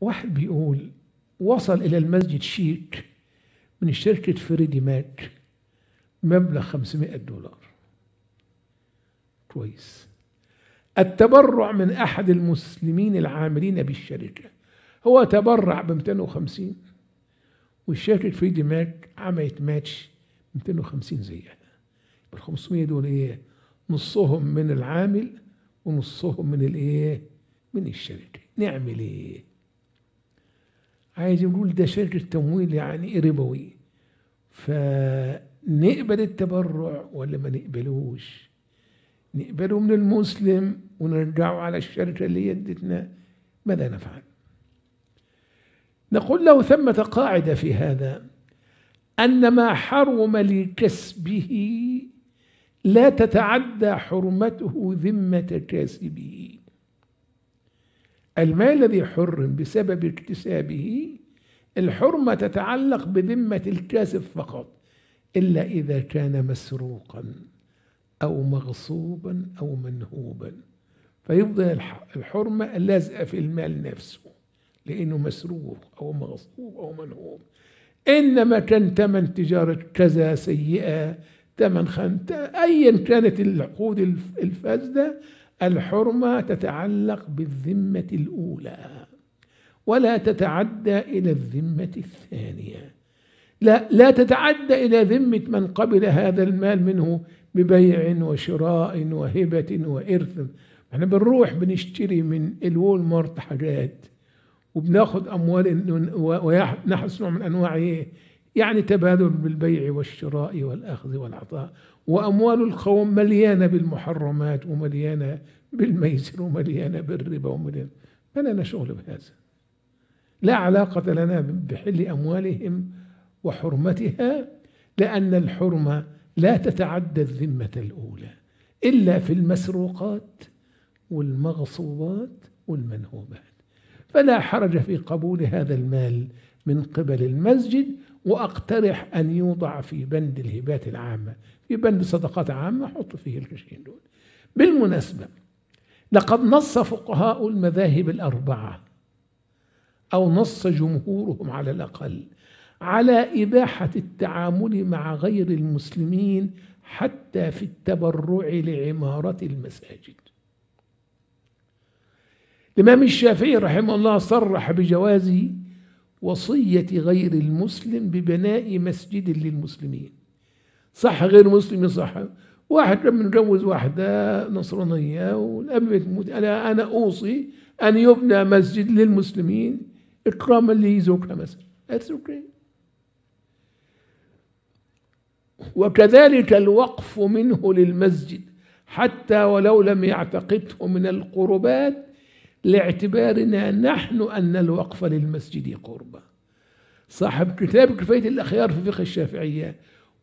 واحد بيقول وصل إلى المسجد شيك من شركة فريدي ماك مبلغ 500 دولار كويس التبرع من أحد المسلمين العاملين بالشركة هو تبرع ب 250 والشركة فريدي ماك عملت ماتش 250 زيها ال 500 دول ايه نصهم من العامل ونصهم من الايه من الشركة نعمل ايه عايز يقول ده شركة تمويل يعني ربوي فنقبل التبرع ولا ما نقبلوش نقبله من المسلم ونرجعه على الشركة اللي يدتنا ماذا نفعل نقول له ثمة قاعدة في هذا أن ما حرم لكسبه لا تتعدى حرمته ذمة كاسبه المال الذي حرم بسبب اكتسابه الحرمة تتعلق بذمة الكاسب فقط إلا إذا كان مسروقا أو مغصوبا أو منهوبا فيفضل الحرمة لازقة في المال نفسه لأنه مسروق أو مغصوب أو منهوب إنما كان تمن تجارة كذا سيئة تمن خنتة أيا كانت العقود الفاسدة الحرمة تتعلق بالذمة الأولى ولا تتعدى إلى الذمة الثانية لا, لا تتعدى إلى ذمة من قبل هذا المال منه ببيع وشراء وهبة وإرث احنا بنروح بنشتري من الوول مارت حاجات وبناخذ أموال ونحصل نوع من أنواع إيه يعني تبادل بالبيع والشراء والأخذ والعطاء وأموال القوم مليانة بالمحرمات ومليانة بالميسر ومليانة بالربا ومليانة ما لنا شغل بهذا لا علاقة لنا بحل أموالهم وحرمتها لأن الحرمة لا تتعدى الذمة الأولى إلا في المسروقات والمغصوبات والمنهوبات فلا حرج في قبول هذا المال من قبل المسجد واقترح ان يوضع في بند الهبات العامه في بند صدقات عامه حط فيه الكشكين دول بالمناسبه لقد نص فقهاء المذاهب الاربعه او نص جمهورهم على الاقل على اباحه التعامل مع غير المسلمين حتى في التبرع لعماره المساجد الامام الشافعي رحمه الله صرح بجواز وصية غير المسلم ببناء مسجد للمسلمين صح غير مسلم صح واحد لما نجوز واحدة نصرانية والأب أنا أنا أوصي أن يبنى مسجد للمسلمين إكراما لزوجها مثلا That's okay. وكذلك الوقف منه للمسجد حتى ولو لم يعتقده من القربات لاعتبارنا نحن أن الوقف للمسجد قربة صاحب كتاب كفاية الأخيار في فقه الشافعية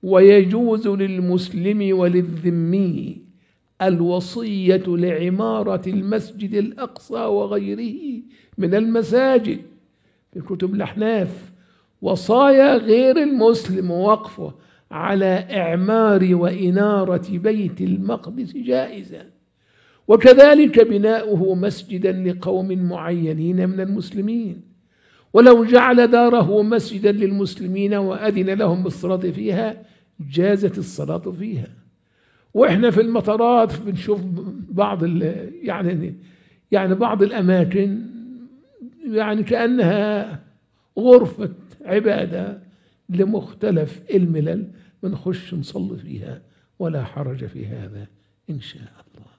ويجوز للمسلم وللذمي الوصية لعمارة المسجد الأقصى وغيره من المساجد في كتب الأحناف وصايا غير المسلم وقفه على إعمار وإنارة بيت المقدس جائزة وكذلك بناؤه مسجدا لقوم معينين من المسلمين ولو جعل داره مسجدا للمسلمين وأذن لهم بالصلاة فيها جازت الصلاة فيها واحنا في المطارات بنشوف بعض يعني يعني بعض الاماكن يعني كانها غرفه عباده لمختلف الملل بنخش نصلي فيها ولا حرج في هذا ان شاء الله